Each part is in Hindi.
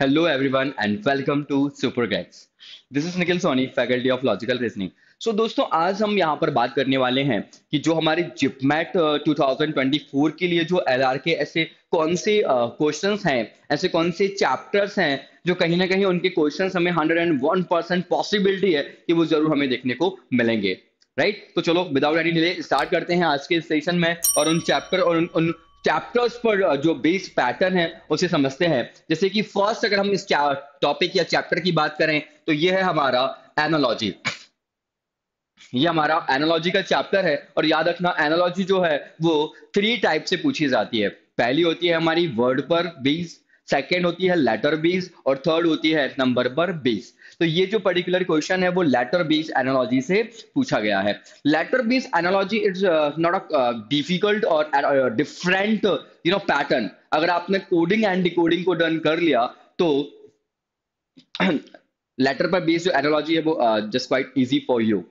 Hello everyone and welcome to SuperGrex. This is Nikhil Soni, Faculty of Logical Reasoning. So so, दोस्तों आज हम यहाँ पर बात करने वाले हैं कि जो हमारे जिपमैट 2024 uh, के लिए जो एल के ऐसे कौन से क्वेश्चन uh, हैं ऐसे कौन से चैप्टर्स हैं जो कहीं ना कहीं उनके क्वेश्चन हमें 101 परसेंट पॉसिबिलिटी है कि वो जरूर हमें देखने को मिलेंगे राइट right? तो चलो विदाउट एनी डिले स्टार्ट करते हैं आज के सेशन में और उन चैप्टर और उन, उन चैप्टर्स पर जो बेस पैटर्न है उसे समझते हैं जैसे कि फर्स्ट अगर हम इस टॉपिक या चैप्टर की बात करें तो ये है हमारा एनोलॉजी ये हमारा एनोलॉजी का चैप्टर है और याद रखना एनोलॉजी जो है वो थ्री टाइप से पूछी जाती है पहली होती है हमारी वर्ड पर बीस सेकेंड होती है लेटर बीस और थर्ड होती है नंबर पर बीस तो ये जो पर्टिकुलर क्वेश्चन है वो लेटर बेस्ड एनोलॉजी से पूछा गया है letter based analogy it's not a difficult और डिफरेंट यू नो पैटर्न अगर आपने कोडिंग एंड डिकोडिंग को डन कर लिया तो लेटर पर बेस्ड जो एनोलॉजी है वो just quite easy for you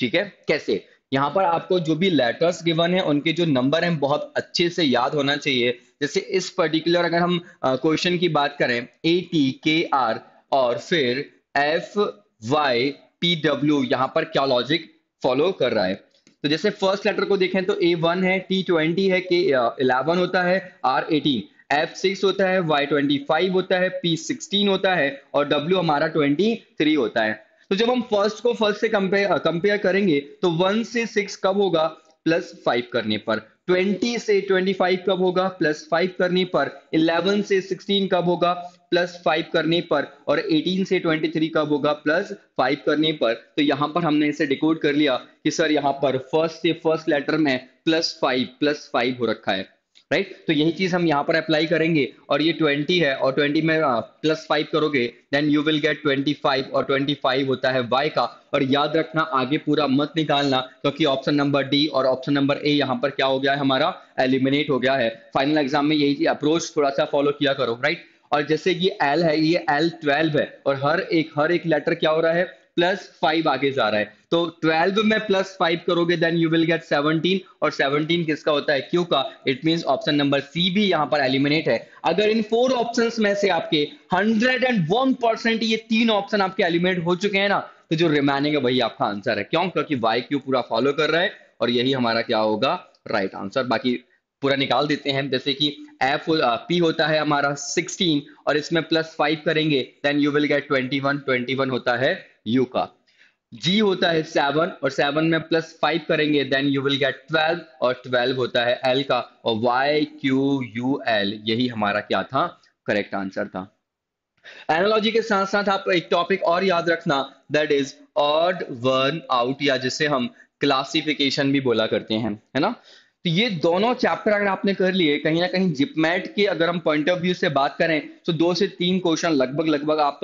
ठीक है कैसे यहाँ पर आपको जो भी लेटर्स गिवन है उनके जो नंबर हैं बहुत अच्छे से याद होना चाहिए जैसे इस पर्टिकुलर अगर हम क्वेश्चन uh, की बात करें ए टी के आर और फिर एफ वाई पी डब्ल्यू यहां पर क्या लॉजिक फॉलो कर रहा है तो जैसे फर्स्ट लेटर को देखें तो ए वन है टी ट्वेंटी है के इलेवन होता है आर एटीन एफ सिक्स होता है वाई ट्वेंटी फाइव होता है पी सिक्सटीन होता है और डब्ल्यू हमारा ट्वेंटी थ्री होता है तो जब हम फर्स्ट को फर्स्ट से कंपेयर कंपेयर करेंगे तो वन से सिक्स कब होगा प्लस फाइव करने पर ट्वेंटी से ट्वेंटी फाइव कब होगा प्लस फाइव करने पर इलेवन से सिक्सटीन कब होगा प्लस फाइव करने पर और एटीन से ट्वेंटी थ्री कब होगा प्लस फाइव करने पर तो यहां पर हमने इसे डिकोड कर लिया कि सर यहाँ पर फर्स्ट से फर्स्ट लेटर में प्लस फाइव प्लस फाइव हो रखा है राइट तो यही चीज हम यहाँ पर अप्लाई करेंगे और ये 20 है और 20 में प्लस uh, फाइव करोगे देन यू विल गेट 25 और 25 होता है वाई का और याद रखना आगे पूरा मत निकालना क्योंकि ऑप्शन नंबर डी और ऑप्शन नंबर ए यहाँ पर क्या हो गया है हमारा एलिमिनेट हो गया है फाइनल एग्जाम में यही अप्रोच थोड़ा सा फॉलो किया करो राइट और जैसे कि एल है ये एल ट्वेल्व है और हर एक हर एक लेटर क्या हो रहा है प्लस फाइव आगे जा रहा है तो ट्वेल्व में प्लस फाइव करोगे then you will get seventeen और सेवनटीन किसका होता है क्यू का it mean option number C भी यहां पर एलिमिनेट है अगर इन फोर ऑप्शन में से आपके हंड्रेड एंड वन परसेंट ये तीन ऑप्शन आपके एलिमिनेट हो चुके हैं ना तो जो रिमेनिंग है वही आपका आंसर है क्यों क्योंकि वाई क्यू पूरा फॉलो कर रहा है और यही हमारा क्या होगा राइट right आंसर बाकी पूरा निकाल देते हैं जैसे कि एफ पी होता है हमारा 16 और इसमें प्लस 5 करेंगे देन यू विल गेट 21 21 होता है यू का जी होता है सेवन और सेवन में प्लस फाइव करेंगे then you will get twelve और ट्वेल्व होता है एल का और वाई क्यू यू एल यही हमारा क्या था करेक्ट आंसर था एनोलॉजी के साथ साथ आप एक टॉपिक और याद रखना that is odd one out या जिसे हम क्लासिफिकेशन भी बोला करते हैं है ना तो ये दोनों चैप्टर अगर आपने कर लिए कहीं ना कहीं जिपमैट के अगर हम पॉइंट ऑफ व्यू से बात करें तो दो से तीन क्वेश्चन लगभग लगभग आप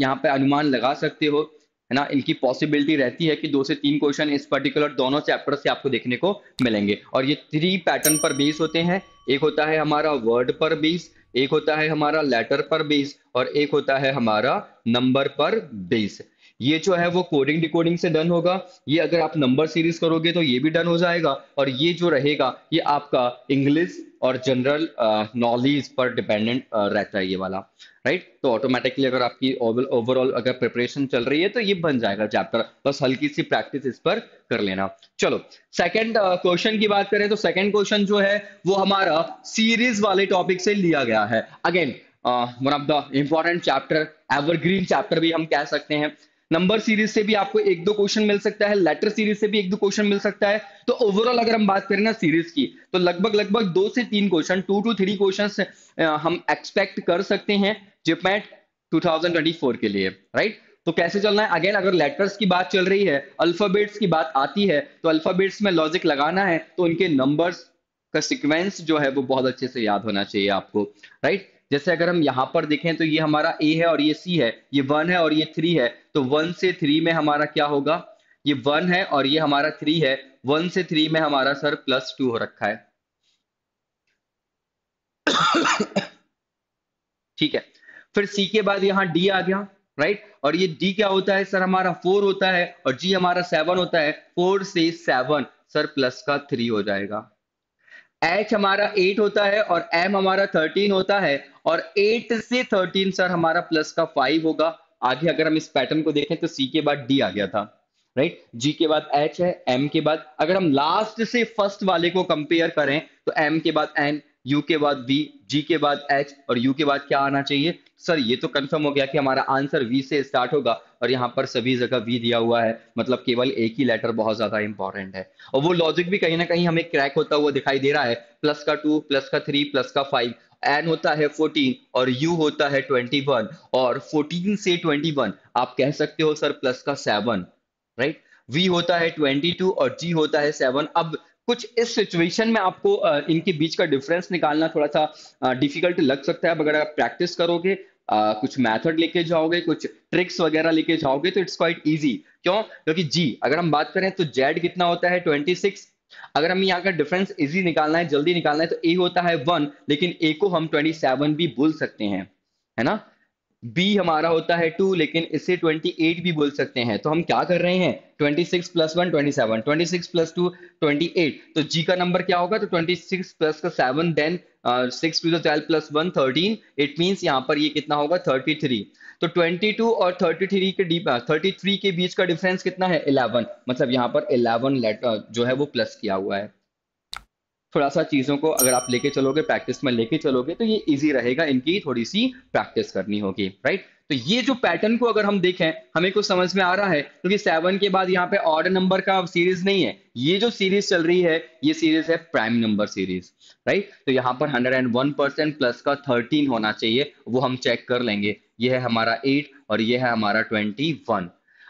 यहाँ पे अनुमान लगा सकते हो है ना इनकी पॉसिबिलिटी रहती है कि दो से तीन क्वेश्चन इस पर्टिकुलर दोनों चैप्टर से आपको देखने को मिलेंगे और ये थ्री पैटर्न पर बेस होते हैं एक होता है हमारा वर्ड पर बेस एक होता है हमारा लेटर पर बेस और एक होता है हमारा नंबर पर बेस ये जो है वो कोडिंग डिकोडिंग से डन होगा ये अगर आप नंबर सीरीज करोगे तो ये भी डन हो जाएगा और ये जो रहेगा ये आपका इंग्लिश और जनरल नॉलेज पर डिपेंडेंट रहता है ये वाला राइट तो ऑटोमेटिकली अगर आपकी ओवरऑल अगर प्रिपरेशन चल रही है तो ये बन जाएगा चैप्टर बस हल्की सी प्रैक्टिस इस पर कर लेना चलो सेकंड क्वेश्चन uh, की बात करें तो सेकंड क्वेश्चन जो है वो हमारा सीरीज वाले टॉपिक से लिया गया है again one of the important chapter evergreen chapter भी हम कह सकते हैं नंबर सीरीज से भी आपको एक दो क्वेश्चन मिल सकता है लेटर सीरीज से भी एक दो क्वेश्चन मिल सकता है तो ओवरऑल अगर हम बात करें ना सीरीज की तो लगभग लगभग दो से तीन question two to three question हम एक्सपेक्ट कर सकते हैं जिपमेट 2024 के लिए राइट तो कैसे चलना है अगेन अगर लेटर्स की बात चल रही है अल्फाबेट्स की बात आती है तो अल्फाबेट्स में लॉजिक लगाना है तो उनके नंबर्स का सिक्वेंस जो है वो बहुत अच्छे से याद होना चाहिए आपको राइट जैसे अगर हम यहाँ पर देखें तो ये हमारा ए है और ये सी है ये वन है और ये थ्री है तो वन से थ्री में हमारा क्या होगा ये वन है और ये हमारा थ्री है वन से थ्री में हमारा सर प्लस टू हो रखा है ठीक है फिर सी के बाद यहाँ डी आ गया राइट और ये डी क्या होता है सर हमारा फोर होता है और जी हमारा सेवन होता है फोर से सेवन सर प्लस का थ्री हो जाएगा एच हमारा एट होता है और एम हमारा थर्टीन होता है और एट से थर्टीन सर हमारा प्लस का फाइव होगा आगे अगर हम इस पैटर्न को देखें तो सी के बाद डी आ गया था राइट right? जी के बाद एच है एम के बाद अगर हम लास्ट से फर्स्ट वाले को कंपेयर करें तो एम के बाद एन यू के बाद वी जी के बाद एच और यू के बाद क्या आना चाहिए सर ये तो कंफर्म हो गया कि हमारा आंसर वी से स्टार्ट होगा और यहाँ पर सभी जगह वी दिया हुआ है मतलब केवल एक ही लेटर बहुत ज्यादा इंपॉर्टेंट है और वो लॉजिक भी कहीं ना कहीं हमें क्रैक होता हुआ दिखाई दे रहा है प्लस का टू प्लस का थ्री प्लस का फाइव एन होता है फोर्टीन और यू होता है वन और फोर्टीन से वन आप कह सकते हो सर प्लस का सेवन राइट वी होता है टू और जी होता है सेवन अब कुछ इस सिचुएशन में आपको इनके बीच का डिफरेंस निकालना थोड़ा सा डिफिकल्ट लग सकता है अगर आप प्रैक्टिस करोगे कुछ मेथड लेके जाओगे कुछ ट्रिक्स वगैरह लेके जाओगे तो इट्स क्वाइट इजी क्यों क्योंकि जी अगर हम बात करें तो जेड कितना होता है ट्वेंटी सिक्स अगर हम यहाँ का डिफरेंस इजी निकालना है जल्दी निकालना है तो ए होता है वन लेकिन ए को हम सेवन भी बोल सकते हैं है ना बी हमारा होता है टू लेकिन इसे ट्वेंटी एट भी बोल सकते हैं तो हम क्या कर रहे हैं six plus one twenty seven twenty six plus two twenty eight तो जी का नंबर क्या होगा तो ट्वेंटी सिक्स प्लस का seven then six two twelve plus one thirteen it means यहाँ पर ये कितना होगा थर्टी थ्री तो ट्वेंटी टू और थ्री के थर्टी थ्री uh, के बीच का डिफरेंस कितना है इलेवन मतलब यहाँ पर इलेवन लेटर जो है वो प्लस किया हुआ है थोड़ा सा चीज़ों को अगर आप लेके चलोगे प्रैक्टिस में लेके चलोगे तो ये इजी रहेगा इनकी थोड़ी सी प्रैक्टिस करनी होगी राइट तो ये जो पैटर्न को अगर हम देखें हमें कुछ समझ में आ रहा है क्योंकि तो सेवन के बाद यहाँ पे ऑर्डर नंबर का सीरीज नहीं है ये जो सीरीज चल रही है ये सीरीज है प्राइम नंबर सीरीज राइट तो यहाँ पर 101 परसेंट प्लस का 13 होना चाहिए वो हम चेक कर लेंगे ये है हमारा 8 और ये है हमारा 21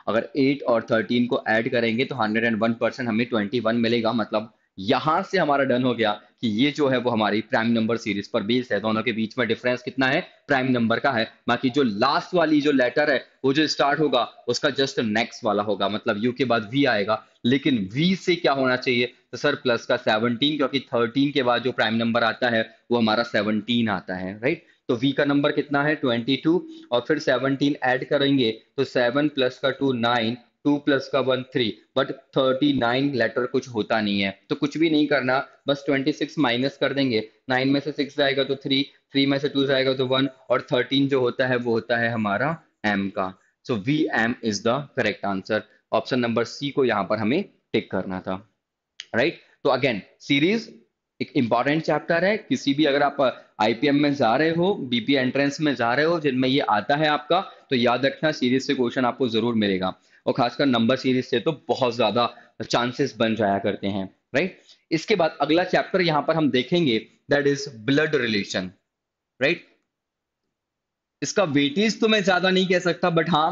अगर 8 और 13 को ऐड करेंगे तो 101 परसेंट हमें 21 मिलेगा मतलब यहां से हमारा डन हो गया कि ये जो है वो हमारी प्राइम नंबर सीरीज पर बेस है दोनों के बीच में डिफरेंस कितना है प्राइम नंबर का है बाकी जो लास्ट वाली जो लेटर है वो जो स्टार्ट होगा उसका जस्ट नेक्स्ट वाला होगा मतलब यू के बाद वी आएगा लेकिन वी से क्या होना चाहिए तो सर प्लस का सेवनटीन क्योंकि थर्टीन के बाद जो प्राइम नंबर आता है वो हमारा सेवनटीन आता है राइट तो v का नंबर कितना है 22 और फिर 17 ऐड करेंगे तो 7 प्लस का 2 9 टू प्लस का one three but thirty nine letter कुछ होता नहीं है तो कुछ भी नहीं करना बस ट्वेंटी सिक्स माइनस कर देंगे नाइन में से सिक्स जाएगा तो थ्री थ्री में से टू जाएगा तो वन और थर्टीन जो होता है वो होता है हमारा एम का so V M is the correct answer option number C को यहाँ पर हमें टिक करना था राइट right? तो अगेन सीरीज एक इंपॉर्टेंट चैप्टर है किसी भी अगर आप आईपीएम uh, में जा रहे हो बीपी एंट्रेंस में जा रहे हो जिनमें ये आता है आपका तो याद रखना सीरीज से क्वेश्चन आपको जरूर मिलेगा और खासकर नंबर सीरीज से तो बहुत ज़्यादा चांसेस बन जाया करते हैं राइट इसके बाद अगला चैप्टर यहां पर हम देखेंगे that is blood relation right इसका वेटेज तो मैं ज़्यादा नहीं कह सकता बट हाँ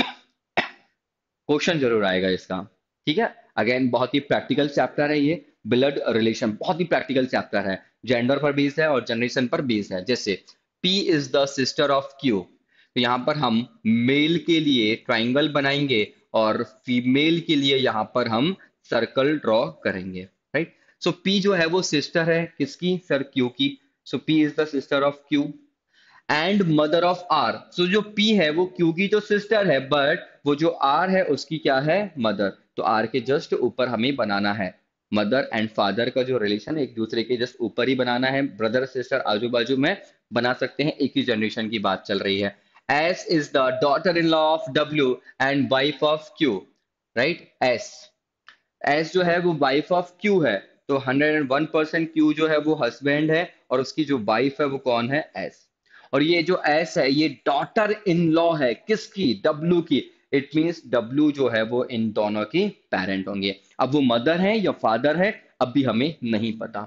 क्वेश्चन जरूर आएगा इसका ठीक है अगेन बहुत ही प्रैक्टिकल चैप्टर है ये ब्लड रिलेशन बहुत ही प्रैक्टिकल चैप्टर है जेंडर पर बेस्ड है और जनरेशन पर बेस्ड है जैसे P is the sister of Q तो यहाँ पर हम मेल के लिए ट्राइंगल बनाएंगे और फीमेल के लिए यहाँ पर हम सर्कल ड्रॉ करेंगे राइट सो पी जो है वो सिस्टर है किसकी सर क्यू की so P is the sister of Q and mother of R so जो पी है वो क्यू की तो सिस्टर है बट वो जो आर है उसकी क्या है मदर तो आर के जस्ट ऊपर हमें बनाना है मदर एंड फादर का जो रिलेशन एक दूसरे के जस्ट ऊपर ही बनाना है ब्रदर सिस्टर आजू बाजू में बना सकते हैं एक ही जनरेशन की बात चल रही है S is the daughter-in-law of W and wife of Q, right? S. S जो है वो wife of Q है तो 101 Q जो है वो husband है और उसकी जो wife है वो कौन है S. और ये जो S है ये daughter-in-law है किसकी W की इट मीन्स W जो है वो इन दोनों की पेरेंट होंगे अब वो मदर है या फादर है अब भी हमें नहीं पता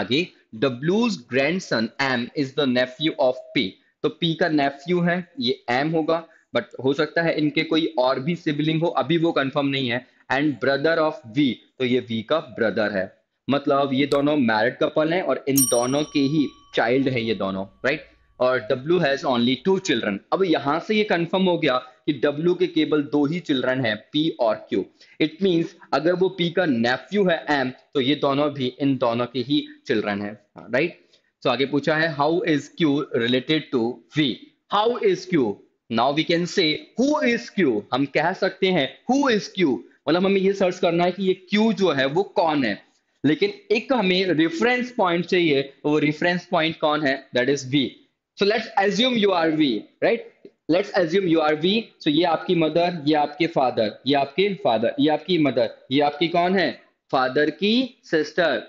आगे W's grandson M is the nephew of P. तो पी का नेफ्यू है ये एम होगा बट हो सकता है इनके कोई और भी सिबलिंग हो अभी वो कंफर्म नहीं है एंड ब्रदर ऑफ वी तो ये वी का ब्रदर है मतलब ये दोनों मैरिड कपल हैं और इन दोनों के ही चाइल्ड है ये दोनों राइट right? और W has only two children अब यहां से ये कंफर्म हो गया कि डब्ल्यू के केवल दो ही चिल्ड्रन हैं पी और क्यू इट मींस अगर वो पी का नेफ्यू है एम तो ये दोनों भी इन दोनों के ही चिल्ड्रन है राइट right? तो आगे पूछा है how is Q related to V how is Q now we can say who is Q हम कह सकते हैं हु इज क्यू मतलब हमें ये सर्च करना है कि ये क्यू जो है वो कौन है लेकिन एक हमें रेफरेंस पॉइंट चाहिए वो रेफरेंस पॉइंट कौन है that is V so let's assume you are V right let's assume you are V so ये आपकी मदर ये आपके फादर ये आपके फादर ये आपकी मदर ये आपकी कौन है फादर की सिस्टर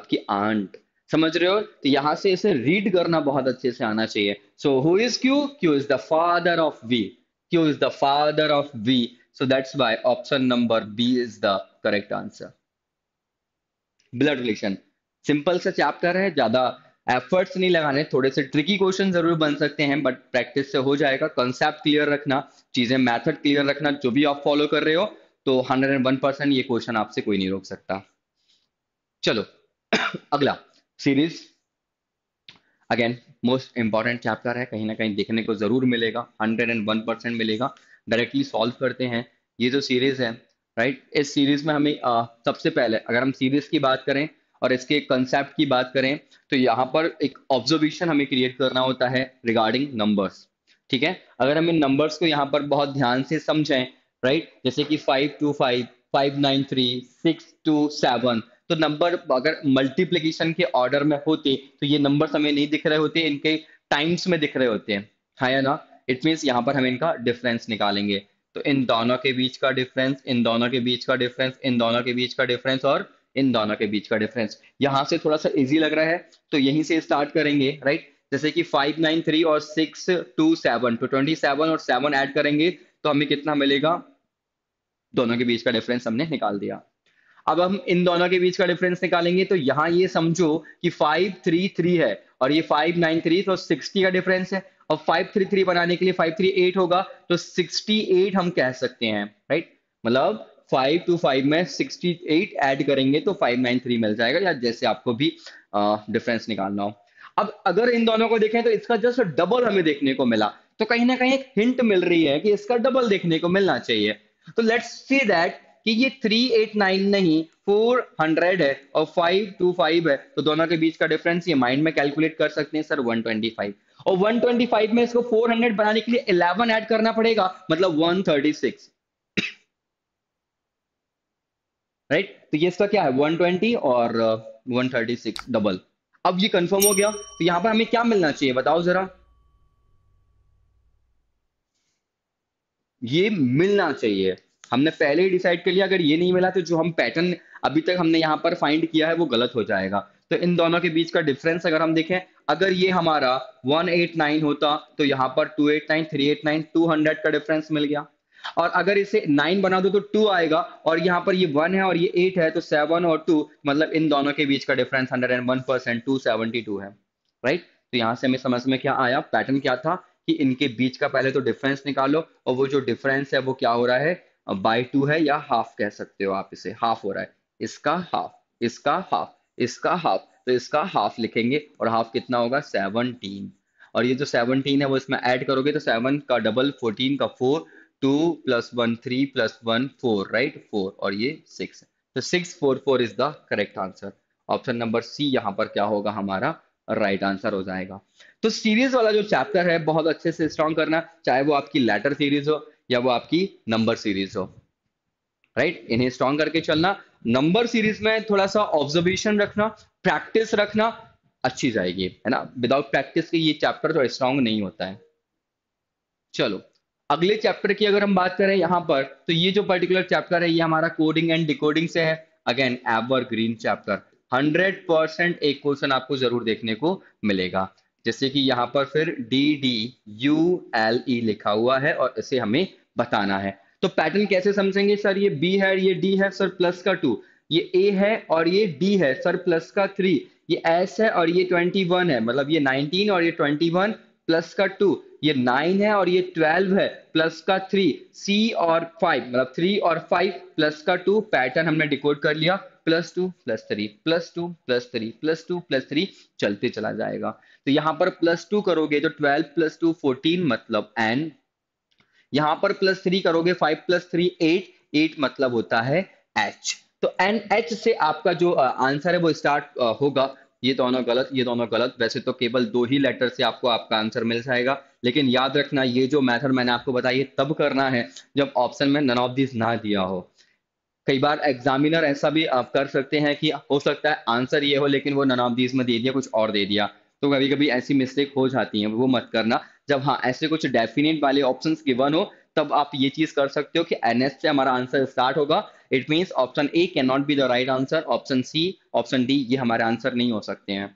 आपकी आंट समझ रहे हो तो यहां से इसे रीड करना बहुत अच्छे से आना चाहिए so who is Q Q is the father of V Q is the father of V so that's why option number B is the correct answer blood relation simple सा चैप्टर है ज्यादा एफर्ट्स नहीं लगाने थोड़े से ट्रिकी क्वेश्चन जरूर बन सकते हैं बट प्रैक्टिस से हो जाएगा कॉन्सेप्ट क्लियर रखना चीजें मेथड क्लियर रखना जो भी आप फॉलो कर रहे हो तो 101 परसेंट ये क्वेश्चन आपसे कोई नहीं रोक सकता चलो अगला series again most important chapter है कहीं ना कहीं देखने को जरूर मिलेगा हंड्रेड एंड वन परसेंट मिलेगा डायरेक्टली सॉल्व करते हैं ये जो सीरीज है राइट right? इस सीरीज में हमें आ, सबसे पहले अगर हम सीरीज की बात करें और इसके कंसेप्ट की बात करें तो यहाँ पर एक ऑब्जर्वेशन हमें क्रिएट करना होता है रिगार्डिंग नंबर्स ठीक है अगर हम इन नंबर्स को यहाँ पर बहुत ध्यान से समझें राइट right? जैसे कि five two five five nine three six two seven तो नंबर अगर मल्टीप्लीकेशन के ऑर्डर में होते तो ये नंबर हमें नहीं दिख रहे होते इनके टाइम्स में दिख रहे होते हैं हाँ या ना इट मीन्स यहाँ पर हम इनका डिफरेंस निकालेंगे तो इन दोनों के बीच का डिफरेंस इन दोनों के बीच का डिफरेंस इन दोनों के बीच का डिफरेंस और इन दोनों के बीच का डिफरेंस यहाँ से थोड़ा सा इजी लग रहा है तो यहीं से स्टार्ट करेंगे राइट जैसे कि फाइव नाइन थ्री और सिक्स टू सेवन तो ट्वेंटी सेवन और सेवन ऐड करेंगे तो हमें कितना मिलेगा दोनों के बीच का डिफरेंस हमने निकाल दिया अब हम इन दोनों के बीच का डिफरेंस निकालेंगे तो यहाँ ये समझो कि फाइव थ्री थ्री है और ये फाइव नाइन थ्री तो सिक्सटी का डिफरेंस है और फाइव थ्री थ्री बनाने के लिए फाइव थ्री एट होगा तो सिक्सटी एट हम कह सकते हैं राइट मतलब फाइव टू फाइव में सिक्सटी एट एड करेंगे तो फाइव नाइन थ्री मिल जाएगा या जैसे आपको भी डिफरेंस निकालना हो अब अगर इन दोनों को देखें तो इसका जस्ट डबल हमें देखने को मिला तो कहीं ना कहीं एक हिंट मिल रही है कि इसका डबल देखने को मिलना चाहिए तो लेट्स सी दैट कि ये 389 नहीं 400 है और 525 है तो दोनों के बीच का डिफरेंस ये माइंड में कैलकुलेट कर सकते हैं सर 125 और 125 में इसको 400 बनाने के लिए 11 ऐड करना पड़ेगा मतलब 136 राइट right? तो ये इसका क्या है 120 और 136 uh, डबल अब ये कंफर्म हो गया तो यहां पर हमें क्या मिलना चाहिए बताओ जरा ये मिलना चाहिए हमने पहले ही डिसाइड कर लिया अगर ये नहीं मिला तो जो हम पैटर्न अभी तक हमने यहाँ पर फाइंड किया है वो गलत हो जाएगा तो इन दोनों के बीच का डिफरेंस अगर हम देखें अगर ये हमारा 189 होता तो यहाँ पर 289, 389, 200 का डिफरेंस मिल गया और अगर इसे 9 बना दो तो 2 आएगा और यहाँ पर ये 1 है और ये 8 है तो 7 और 2 मतलब इन दोनों के बीच का डिफरेंस 101 परसेंट टू है राइट तो यहाँ से हमें समझ में क्या आया पैटर्न क्या था कि इनके बीच का पहले तो डिफरेंस निकालो और वो जो डिफरेंस है वो क्या हो रहा है बाय टू है या हाफ कह सकते हो आप इसे हाफ हो रहा है इसका हाफ इसका हाफ इसका हाफ तो इसका हाफ लिखेंगे और हाफ कितना होगा सेवनटीन और ये जो सेवनटीन है वो इसमें ऐड करोगे तो सेवन का डबल फोर्टीन का four two plus one three plus one four right four और ये सिक्स तो six four four is the correct answer option number C यहाँ पर क्या होगा हमारा राइट right आंसर हो जाएगा तो सीरीज वाला जो चैप्टर है बहुत अच्छे से स्ट्रॉन्ग करना चाहे वो आपकी लेटर सीरीज हो या वो आपकी नंबर सीरीज हो राइट right? इन्हें स्ट्रॉन्ग करके चलना नंबर सीरीज में थोड़ा सा ऑब्जर्वेशन रखना प्रैक्टिस रखना अच्छी जाएगी है ना विदाउट प्रैक्टिस के ये चैप्टर थोड़ा स्ट्रांग नहीं होता है चलो अगले चैप्टर की अगर हम बात करें यहां पर तो ये जो पर्टिकुलर चैप्टर है ये हमारा कोडिंग एंड डिकोडिंग से है again evergreen chapter hundred percent एक क्वेश्चन आपको जरूर देखने को मिलेगा जैसे कि यहाँ पर फिर D D U L E लिखा हुआ है और इसे हमें बताना है तो पैटर्न कैसे समझेंगे सर ये बी है ये डी है सर प्लस का टू ये ए है और ये डी है सर प्लस का थ्री ये एस है और ये ट्वेंटी वन है मतलब ये नाइनटीन और ये ट्वेंटी वन प्लस का टू ये नाइन है और ये ट्वेल्व है प्लस का थ्री सी और फाइव मतलब थ्री और फाइव प्लस का टू पैटर्न हमने डिकोड कर लिया plus two plus three plus two plus three plus two plus three चलते चला जाएगा तो यहाँ पर प्लस टू करोगे तो ट्वेल्व प्लस टू फोर्टीन मतलब एन यहाँ पर प्लस थ्री करोगे five plus three eight eight मतलब होता है एच तो एन एच से आपका जो आंसर है वो स्टार्ट होगा ये दोनों गलत ये दोनों गलत वैसे तो केवल दो ही लेटर से आपको आपका आंसर मिल जाएगा लेकिन याद रखना ये जो मेथड मैंने आपको बताया तब करना है जब ऑप्शन में नन ऑफ दिस ना दिया हो कई बार एग्जामिनर ऐसा भी आप कर सकते हैं कि हो सकता है आंसर ये हो लेकिन वो नन ऑफ दीज में दे दिया कुछ और दे दिया तो कभी कभी ऐसी मिस्टेक हो जाती है वो मत करना जब हाँ ऐसे कुछ डेफिनेट वाले ऑप्शन गिवन हो तब आप ये चीज कर सकते हो कि एन से हमारा आंसर स्टार्ट होगा it means option A can not be the right answer option C option D ये हमारे आंसर नहीं हो सकते हैं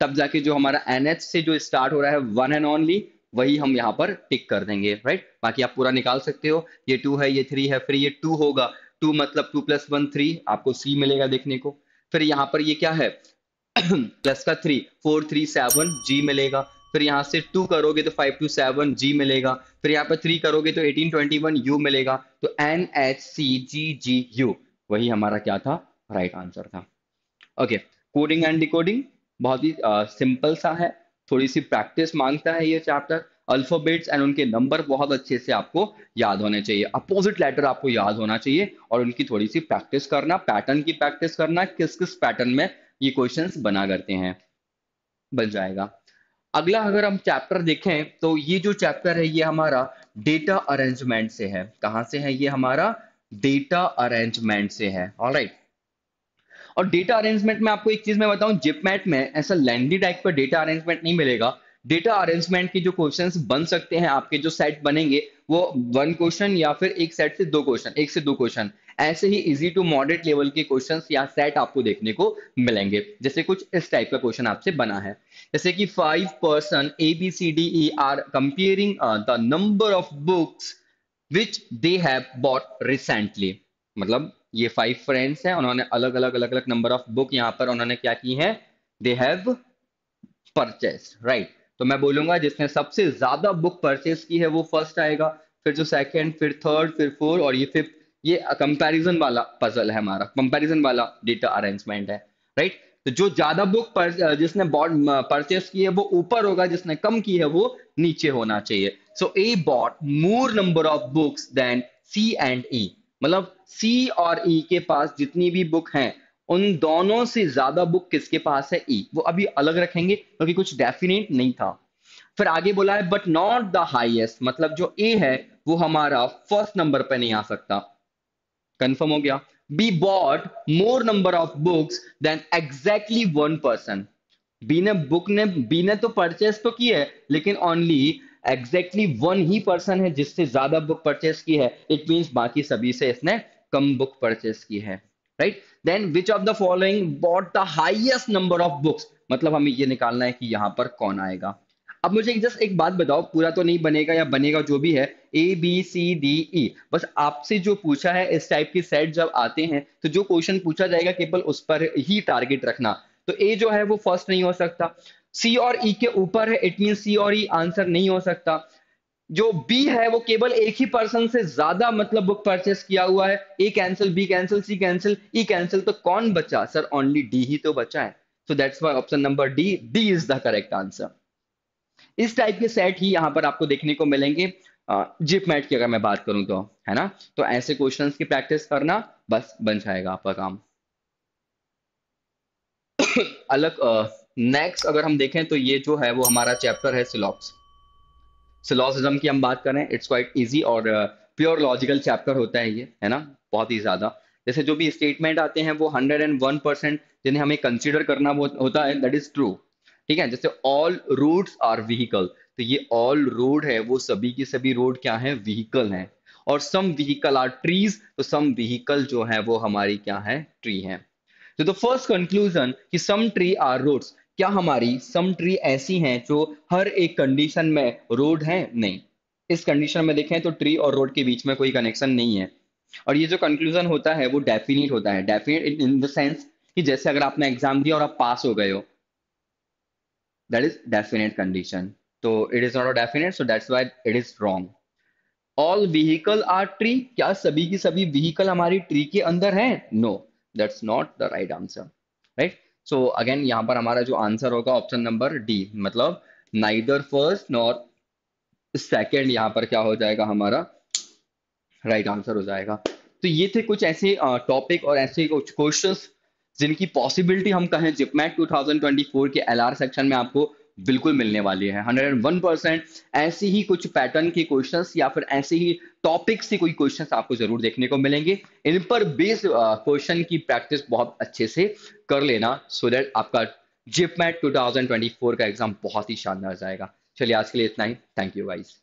तब जाके जो हमारा एन से जो स्टार्ट हो रहा है वन एंड ओनली वही हम यहाँ पर टिक कर देंगे राइट बाकी आप पूरा निकाल सकते हो ये टू है ये थ्री है फिर ये टू होगा टू मतलब टू प्लस वन थ्री आपको सी मिलेगा देखने को फिर यहाँ पर ये क्या है प्लस का three four three seven G मिलेगा फिर यहाँ से टू करोगे तो फाइव टू सेवन जी मिलेगा फिर यहाँ पर थ्री करोगे तो एटीन ट्वेंटी वन यू मिलेगा तो N H C G G U वही हमारा क्या था राइट right आंसर था ओके कोडिंग एंड डिकोडिंग बहुत ही सिंपल uh, सा है थोड़ी सी प्रैक्टिस मांगता है ये चैप्टर अल्फाबेट्स एंड उनके नंबर बहुत अच्छे से आपको याद होने चाहिए अपोजिट लेटर आपको याद होना चाहिए और उनकी थोड़ी सी प्रैक्टिस करना पैटर्न की प्रैक्टिस करना किस किस पैटर्न में ये क्वेश्चन बना करते हैं बन जाएगा अगला अगर हम चैप्टर देखें तो ये जो चैप्टर है ये हमारा डेटा अरेंजमेंट से है कहां से है ये हमारा डेटा अरेंजमेंट से है ऑल राइट और डेटा अरेंजमेंट में आपको एक चीज मैं बताऊं जिपमैट में ऐसा लैंडी टाइप का डेटा अरेंजमेंट नहीं मिलेगा डेटा अरेंजमेंट के जो क्वेश्चंस बन सकते हैं आपके जो सेट बनेंगे वो वन क्वेश्चन या फिर एक सेट से दो क्वेश्चन एक से दो क्वेश्चन ऐसे ही इजी टू मॉडरेट लेवल के क्वेश्चंस या सेट आपको देखने को मिलेंगे जैसे कुछ इस टाइप का क्वेश्चन आपसे बना है जैसे कि five person A B C D E are comparing the number of books which they have bought recently मतलब ये फाइव फ्रेंड्स हैं उन्होंने अलग अलग अलग अलग नंबर ऑफ बुक यहाँ पर उन्होंने क्या की है दे हैव परचेस राइट तो मैं बोलूंगा जिसने सबसे ज्यादा बुक परचेज की है वो फर्स्ट आएगा फिर जो सेकंड फिर थर्ड फिर फोर्थ और ये फिफ्थ ये कंपैरिजन वाला पजल है हमारा कंपैरिजन वाला डेटा अरेंजमेंट है राइट तो जो ज्यादा बुक पर, जिसने बॉट परचेस की है वो ऊपर होगा जिसने कम की है वो नीचे होना चाहिए so A bought more number of books than C and E मतलब सी और ई e के पास जितनी भी बुक हैं उन दोनों से ज्यादा बुक किसके पास है ई e. वो अभी अलग रखेंगे क्योंकि कुछ डेफिनेट नहीं था फिर आगे बोला है बट नॉट द हाइएस्ट मतलब जो ए है वो हमारा फर्स्ट नंबर पर नहीं आ सकता कंफर्म हो गया B bought more number of books than exactly one person B ने बुक ने बी ने तो परचेस तो की है लेकिन ओनली एग्जैक्टली वन ही पर्सन है जिससे ज्यादा बुक परचेस की है इट मीन्स बाकी सभी से इसने कम बुक परचेस की है right then which of the following bought the highest number of books मतलब हमें ये निकालना है कि यहां पर कौन आएगा अब मुझे जस्ट एक बात बताओ पूरा तो नहीं बनेगा या बनेगा जो भी है ए बी सी डी ई बस आपसे जो पूछा है इस टाइप की सेट जब आते हैं तो जो क्वेश्चन पूछा जाएगा केवल उस पर ही टारगेट रखना तो ए जो है वो फर्स्ट नहीं हो सकता सी और ई e के ऊपर है इट मीन सी और ई e आंसर नहीं हो सकता जो बी है वो केवल एक ही पर्सन से ज्यादा मतलब बुक परचेस किया हुआ है A cancel B cancel C cancel E cancel तो कौन बचा सर ओनली डी ही तो बचा है so that's why option number D D is the correct answer इस टाइप के सेट ही यहां पर आपको देखने को मिलेंगे जिप मैट की अगर मैं बात करूं तो है ना तो ऐसे क्वेश्चंस की प्रैक्टिस करना बस बन जाएगा आपका काम अलग नेक्स्ट अगर हम देखें तो ये जो है वो हमारा चैप्टर है सिलॉक्स सिलोसिज्म की हम बात करें इट्स क्वाइट ईजी और प्योर लॉजिकल चैप्टर होता है ये है ना बहुत ही ज़्यादा जैसे जो भी स्टेटमेंट आते हैं वो हंड्रेड एंड वन परसेंट जिन्हें हमें कंसिडर करना होता है दैट इज ट्रू ठीक है जैसे ऑल रूट्स आर व्हीकल तो ये ऑल रोड है वो सभी के सभी रोड क्या है व्हीकल है और सम व्हीकल आर ट्रीज तो सम व्हीकल जो है वो हमारी क्या है ट्री है तो फर्स्ट कंक्लूजन कि सम ट्री आर रूट्स क्या हमारी सम ट्री ऐसी हैं जो हर एक कंडीशन में रोड है नहीं इस कंडीशन में देखें तो ट्री और रोड के बीच में कोई कनेक्शन नहीं है और ये जो कंक्लूजन होता है वो डेफिनेट होता है डेफिनेट इन द सेंस कि जैसे अगर आपने एग्जाम दिया और आप पास हो गए हो दैट इज डेफिनेट कंडीशन तो it is not a definite so that's why it is wrong all vehicle are tree क्या सभी की सभी व्हीकल हमारी ट्री के अंदर है no that's not the right answer right so again यहाँ पर हमारा जो आंसर होगा ऑप्शन नंबर डी मतलब नाइदर फर्स्ट नॉर सेकेंड यहाँ पर क्या हो जाएगा हमारा राइट right आंसर हो जाएगा तो ये थे कुछ ऐसे टॉपिक और ऐसे कुछ क्वेश्चंस जिनकी पॉसिबिलिटी हम कहें जिपमैट 2024 के एलआर सेक्शन में आपको बिल्कुल मिलने वाली है वन परसेंट ऐसे ही कुछ पैटर्न के क्वेश्चन या फिर ऐसे ही टॉपिक से कोई क्वेश्चन आपको जरूर देखने को मिलेंगे इन पर बेस क्वेश्चन की प्रैक्टिस बहुत अच्छे से कर लेना सो so दैट आपका जिपमैट फोर का एग्जाम बहुत ही शानदार जाएगा चलिए आज के लिए इतना ही थैंक यू गाइस